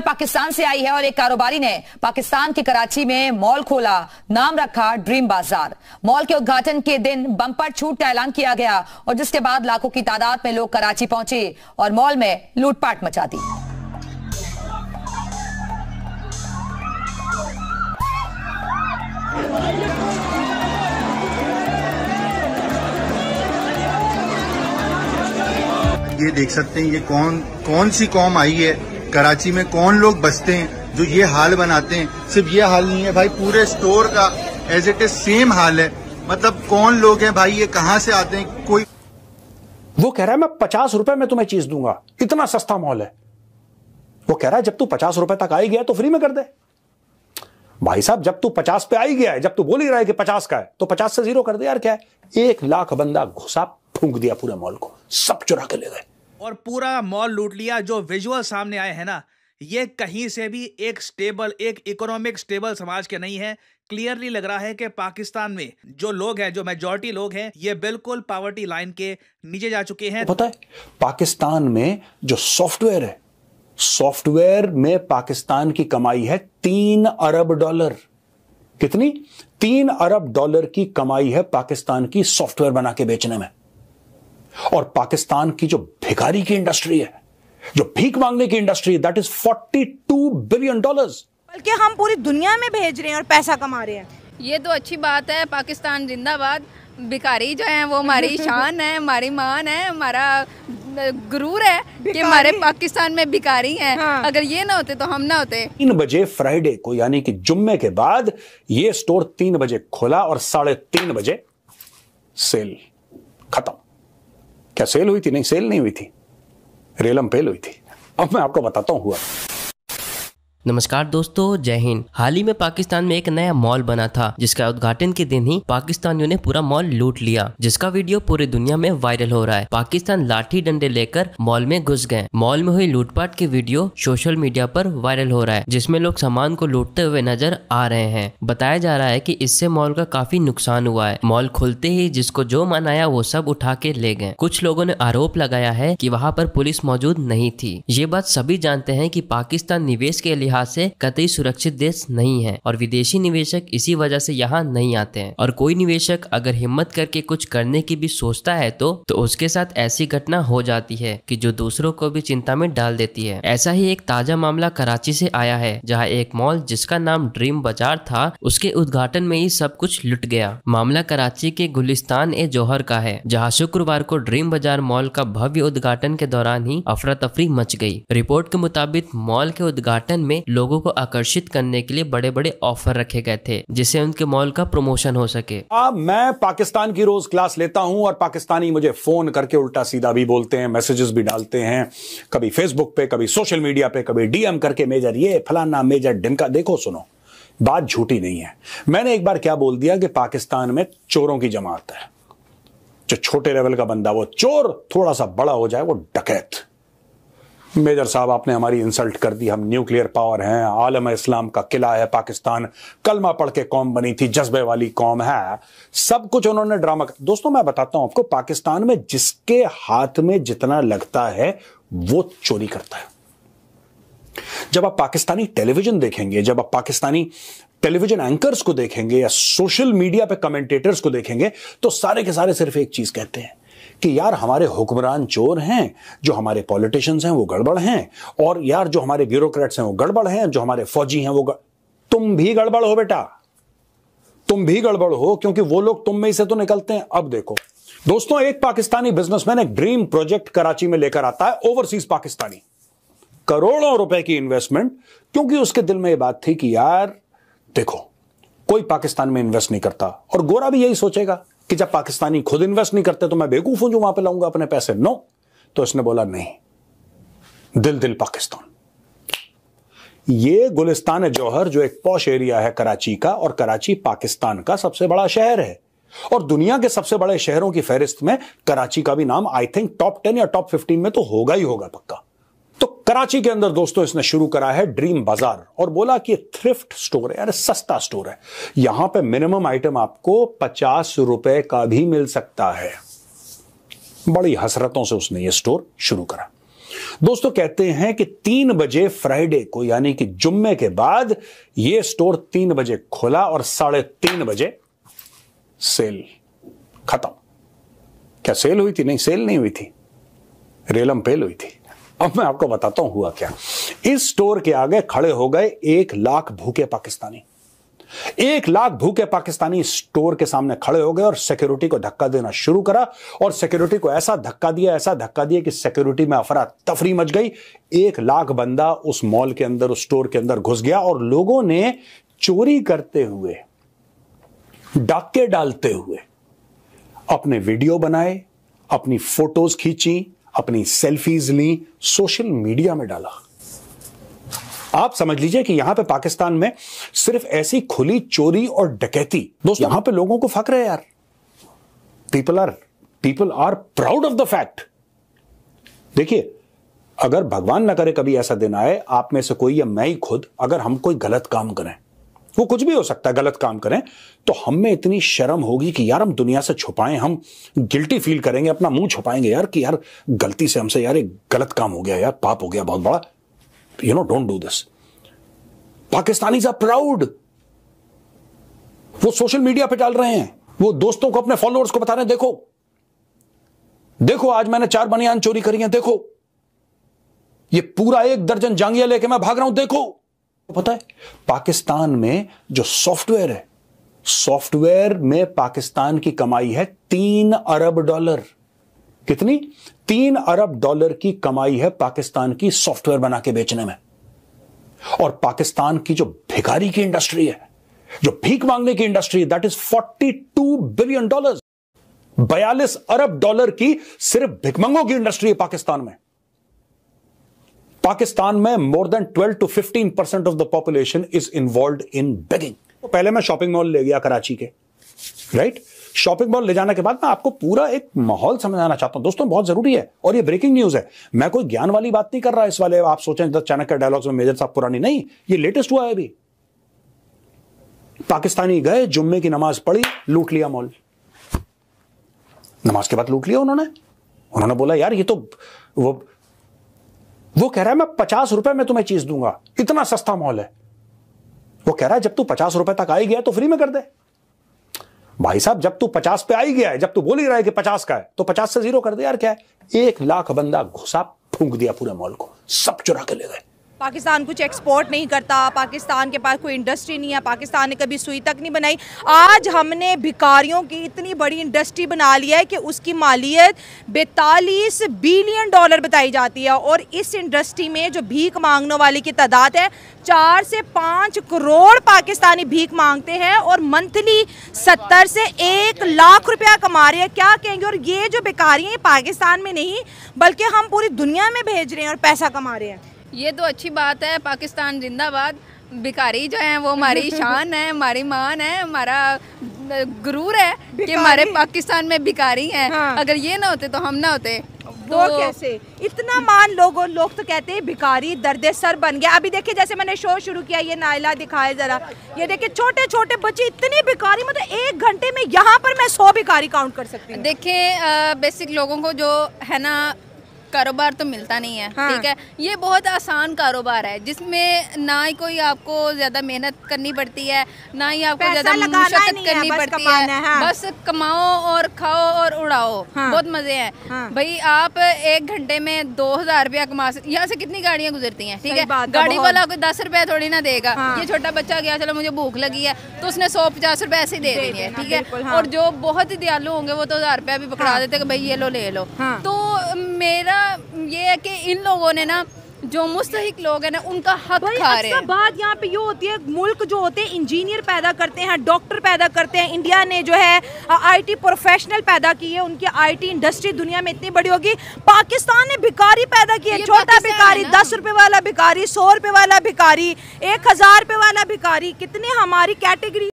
पाकिस्तान से आई है और एक कारोबारी ने पाकिस्तान के कराची में मॉल खोला नाम रखा ड्रीम बाजार मॉल के उद्घाटन के दिन बंपर छूट का ऐलान किया गया और जिसके बाद लाखों की तादाद में लोग कराची पहुंचे और मॉल में लूटपाट मचा दी ये देख सकते हैं ये कौन कौन सी कौम आई है कराची में कौन लोग बसते हैं जो ये हाल बनाते हैं सिर्फ ये हाल नहीं है भाई पूरे स्टोर का एज इट इज सेम हाल है मतलब कौन लोग हैं भाई ये कहाँ से आते हैं कोई वो कह रहा है मैं पचास रुपए में तुम्हें चीज दूंगा इतना सस्ता मॉल है वो कह रहा है जब तू पचास रुपए तक आई गया तो फ्री में कर दे भाई साहब जब तू पचास पे आई गया है जब तू बोल ही रहा है कि पचास का है तो पचास से जीरो कर दे यार क्या है एक लाख बंदा घुसा फूंक दिया पूरे मॉल को सब चुरा के ले गए और पूरा मॉल लूट लिया जो विजुअल सामने आए हैं ना ये कहीं से भी एक स्टेबल एक इकोनॉमिक स्टेबल समाज के नहीं है क्लियरली लग रहा है कि पाकिस्तान में जो लोग हैं जो मेजोरिटी लोग हैं ये बिल्कुल पावर्टी लाइन के नीचे जा चुके हैं पता है पाकिस्तान में जो सॉफ्टवेयर है सॉफ्टवेयर में पाकिस्तान की कमाई है तीन अरब डॉलर कितनी तीन अरब डॉलर की कमाई है पाकिस्तान की सॉफ्टवेयर बना के बेचने में और पाकिस्तान की जो भिखारी की इंडस्ट्री है जो भीख मांगने की industry that is two billion dollar बल्कि हम पूरी दुनिया में भेज रहे हैं और पैसा कमा रहे हैं ये तो अच्छी बात है पाकिस्तान जिंदाबाद भिखारी जो है वो हमारी शान है हमारी मान है हमारा गुरूर है कि हमारे पाकिस्तान में भिखारी हैं हाँ। अगर ये ना होते तो हम ना होते तीन बजे फ्राइडे को यानी कि जुम्मे के बाद ये स्टोर तीन बजे खुला और साढ़े तीन बजे सेल खत्म क्या सेल हुई थी नहीं सेल नहीं हुई थी रेलम फेल हुई थी अब मैं आपको बताता हूं हुआ नमस्कार दोस्तों जय हिंद हाल ही में पाकिस्तान में एक नया मॉल बना था जिसका उद्घाटन के दिन ही पाकिस्तानियों ने पूरा मॉल लूट लिया जिसका वीडियो पूरी दुनिया में वायरल हो रहा है पाकिस्तान लाठी डंडे लेकर मॉल में घुस गए मॉल में हुई लूटपाट की वीडियो सोशल मीडिया पर वायरल हो रहा है जिसमे लोग सामान को लूटते हुए नजर आ रहे हैं बताया जा रहा है की इससे मॉल का काफी नुकसान हुआ है मॉल खुलते ही जिसको जो मन आया वो सब उठा के ले गए कुछ लोगों ने आरोप लगाया है की वहाँ पर पुलिस मौजूद नहीं थी ये बात सभी जानते हैं की पाकिस्तान निवेश के लिए लिहाज से कतई सुरक्षित देश नहीं है और विदेशी निवेशक इसी वजह से यहाँ नहीं आते हैं और कोई निवेशक अगर हिम्मत करके कुछ करने की भी सोचता है तो, तो उसके साथ ऐसी घटना हो जाती है की जो दूसरों को भी चिंता में डाल देती है ऐसा ही एक ताजा मामला कराची से आया है जहाँ एक मॉल जिसका नाम ड्रीम बाजार था उसके उद्घाटन में ही सब कुछ लुट गया मामला कराची के गुलिस्तान ए जौहर का है जहाँ शुक्रवार को ड्रीम बाजार मॉल का भव्य उद्घाटन के दौरान ही अफरा तफरी मच गई रिपोर्ट के मुताबिक मॉल के उद्घाटन में लोगों को आकर्षित करने के लिए बड़े बड़े ऑफर रखे गए थे जिससे उनके मॉल का प्रमोशन हो सके आ, मैं पाकिस्तान की रोज क्लास लेता हूँ और पाकिस्तानी मुझे फोन करके उल्टा सीधा भी बोलते हैं मैसेजेस भी डालते हैं कभी फेसबुक पे कभी सोशल मीडिया पे कभी डीएम करके मेजर ये फलाना मेजर ढिमका देखो सुनो बात झूठी नहीं है मैंने एक बार क्या बोल दिया कि पाकिस्तान में चोरों की जमात है जो छोटे लेवल का बंदा वो चोर थोड़ा सा बड़ा हो जाए वो डकैत मेजर साहब आपने हमारी इंसल्ट कर दी हम न्यूक्लियर पावर हैं आलम इस्लाम का किला है पाकिस्तान कलमा पढ़ के कौम बनी थी जज्बे वाली कौम है सब कुछ उन्होंने ड्रामा कर... दोस्तों मैं बताता हूं आपको पाकिस्तान में जिसके हाथ में जितना लगता है वो चोरी करता है जब आप पाकिस्तानी टेलीविजन देखेंगे जब आप पाकिस्तानी टेलीविजन एंकर्स को देखेंगे या सोशल मीडिया पे कमेंटेटर्स को देखेंगे तो सारे के सारे सिर्फ एक चीज कहते हैं कि यार हमारे हुक्मरान चोर हैं जो हमारे पॉलिटिशियंस हैं वो गड़बड़ हैं और यार जो हमारे ब्यूरोक्रेट्स हैं वो गड़बड़ हैं जो हमारे फौजी हैं वो गड़... तुम भी गड़बड़ हो बेटा तुम भी गड़बड़ हो क्योंकि वो लोग तुम में से तो निकलते हैं अब देखो दोस्तों एक पाकिस्तानी बिजनेसमैन एक ड्रीम प्रोजेक्ट कराची में लेकर आता है ओवरसीज पाकिस्तानी करोड़ों रुपए की इन्वेस्टमेंट क्योंकि उसके दिल में यह बात थी कि यार देखो कोई पाकिस्तान में इन्वेस्ट नहीं करता और गोरा भी यही सोचेगा कि जब पाकिस्तानी खुद इन्वेस्ट नहीं करते तो मैं बेवकूफ हूं जो वहां पर लाऊंगा अपने पैसे नो तो इसने बोला नहीं दिल दिल पाकिस्तान ये गुलिस्तान जौहर जो एक पौश एरिया है कराची का और कराची पाकिस्तान का सबसे बड़ा शहर है और दुनिया के सबसे बड़े शहरों की फहरिस्त में कराची का भी नाम आई थिंक टॉप टेन या टॉप फिफ्टीन में तो होगा ही होगा पक्का कराची के अंदर दोस्तों इसने शुरू करा है ड्रीम बाजार और बोला कि थ्रिफ्ट स्टोर है अरे सस्ता स्टोर है यहां पे मिनिमम आइटम आपको पचास रुपए का भी मिल सकता है बड़ी हसरतों से उसने ये स्टोर शुरू करा दोस्तों कहते हैं कि तीन बजे फ्राइडे को यानी कि जुम्मे के बाद यह स्टोर तीन बजे खुला और साढ़े तीन बजे सेल खत्म क्या सेल हुई थी नहीं सेल नहीं हुई थी रेलम पेल हुई थी अब मैं आपको बताता हूं हुआ क्या इस स्टोर के आगे खड़े हो गए एक लाख भूखे पाकिस्तानी एक लाख भूखे पाकिस्तानी स्टोर के सामने खड़े हो गए और सिक्योरिटी को धक्का देना शुरू करा और सिक्योरिटी को ऐसा धक्का दिया ऐसा धक्का दिया कि सिक्योरिटी में अफरा तफरी मच गई एक लाख बंदा उस मॉल के अंदर उस स्टोर के अंदर घुस गया और लोगों ने चोरी करते हुए डाके डालते हुए अपने वीडियो बनाए अपनी फोटोज खींची अपनी सेल्फीज ली सोशल मीडिया में डाला आप समझ लीजिए कि यहां पे पाकिस्तान में सिर्फ ऐसी खुली चोरी और डकैती दोस्तों यहां पे लोगों को फक्र है यार people are people are proud of the fact देखिए अगर भगवान ना करे कभी ऐसा दिन आए आप में से कोई या मैं ही खुद अगर हम कोई गलत काम करें वो कुछ भी हो सकता है गलत काम करें तो हम में इतनी शर्म होगी कि यार हम दुनिया से छुपाएं हम गिल्टी फील करेंगे अपना मुंह छुपाएंगे यार कि यार गलती से हमसे यार एक गलत काम हो गया यार पाप हो गया बहुत बड़ा you know don't do this Pakistani are proud वो सोशल मीडिया पे डाल रहे हैं वो दोस्तों को अपने फॉलोअर्स को बता रहे हैं देखो देखो आज मैंने चार बनियान चोरी करी है देखो ये पूरा एक दर्जन जांगिया लेके मैं भाग रहा हूं देखो तो पता है पाकिस्तान में जो सॉफ्टवेयर है सॉफ्टवेयर में पाकिस्तान की कमाई है तीन अरब डॉलर कितनी तीन अरब डॉलर की कमाई है पाकिस्तान की सॉफ्टवेयर बना के बेचने में और पाकिस्तान की जो भिखारी की इंडस्ट्री है जो भीख मांगने की industry that is 42 billion dollar बयालीस अरब डॉलर की सिर्फ भिकमंगों की इंडस्ट्री है पाकिस्तान में पाकिस्तान में more than 12 to 15 percent of the population is involve in begging पहले मैं शॉपिंग मॉल ले गया कराची के राइट शॉपिंग मॉल ले जाने के बाद मैं आपको पूरा एक माहौल समझाना चाहता हूं दोस्तों बहुत जरूरी है और ये ब्रेकिंग न्यूज है मैं कोई ज्ञान वाली बात नहीं कर रहा इस वाले आप सोचें चाणक्य डायलॉग्स में मेजर साहब पुरानी नहीं ये लेटेस्ट हुआ है अभी पाकिस्तानी गए जुम्मे की नमाज पढ़ी लूट लिया मॉल नमाज के बाद लूट लिया उन्होंने उन्होंने बोला यार ये तो वो वो कह रहा है मैं पचास रुपए में तुम्हें चीज दूंगा इतना सस्ता मॉल है वो कह रहा है जब तू पचास रुपए तक आई गया तो फ्री में कर दे भाई साहब जब तू पचास पे आई गया है जब तू बोल ही रहा है कि पचास का है तो पचास से जीरो कर दे यार क्या है एक लाख बंदा घुसा फूंक दिया पूरे मॉल को सब चुरा के ले गए पाकिस्तान कुछ एक्सपोर्ट नहीं करता पाकिस्तान के पास कोई इंडस्ट्री नहीं है पाकिस्तान ने कभी सुई तक नहीं बनाई आज हमने भिकारियों की इतनी बड़ी इंडस्ट्री बना ली है कि उसकी मालियत बैतालीस बिलियन डॉलर बताई जाती है और इस इंडस्ट्री में जो भीख मांगने वाले की तादाद है चार से पाँच करोड़ पाकिस्तानी भीख मांगते हैं और मंथली सत्तर से एक लाख रुपया कमा रहे हैं क्या कहेंगे और ये जो बेकारी पाकिस्तान में नहीं बल्कि हम पूरी दुनिया में भेज रहे हैं और पैसा कमा रहे हैं ये तो अच्छी बात है पाकिस्तान जिंदाबाद भिखारी जो है वो हमारी शान है हमारी मान है हमारा गुरूर है कि हमारे पाकिस्तान में भिखारी हैं हाँ। अगर ये ना होते तो हम ना होते वो तो कैसे इतना मान लोगों लोग तो कहते हैं भिखारी दर्द सर बन गया अभी देखिए जैसे मैंने शो शुरू किया ये नायला दिखाए जरा ये देखिए छोटे छोटे बच्चे इतने भिखारी मतलब एक घंटे में यहाँ पर मैं सौ भिखारी काउंट कर सकती हूँ देखिए बेसिक लोगों को जो है ना कारोबार तो मिलता नहीं है हाँ। ठीक है ये बहुत आसान कारोबार है जिसमें ना ही कोई आपको ज्यादा मेहनत करनी पड़ती है ना ही आपको ज्यादा मुशक्कत करनी पड़ती है हाँ। बस कमाओ और खाओ और उड़ाओ हाँ। बहुत मजे हैं हाँ। भाई आप एक घंटे में दो हजार रुपया कमा सकते यहाँ से कितनी गाड़ियाँ गुजरती है ठीक है गाड़ी वाला कोई दस रुपया थोड़ी ना देगा हाँ। ये छोटा बच्चा गया चलो मुझे भूख लगी है तो उसने सौ पचास रुपए ऐसे दे देनी है ठीक है हाँ। और जो बहुत ही दयालु होंगे वो तो हजार रुपया भी पकड़ा हाँ। देते भाई ये लो ले लो तो मेरा ये है कि इन लोगों ने ना जो मुस्तक लोग हैं ना उनका हक खा रहे हैं बात यहाँ पे ये होती है मुल्क जो होते हैं इंजीनियर पैदा करते हैं डॉक्टर पैदा करते हैं इंडिया ने जो है आईटी प्रोफेशनल पैदा की है उनकी आईटी इंडस्ट्री दुनिया में इतनी बड़ी होगी पाकिस्तान ने भिकारी पैदा किया छोटा भिकारी दस रुपए वाला भिकारी सौ रुपए वाला भिकारी एक रुपए वाला भिकारी कितने हमारी कैटेगरी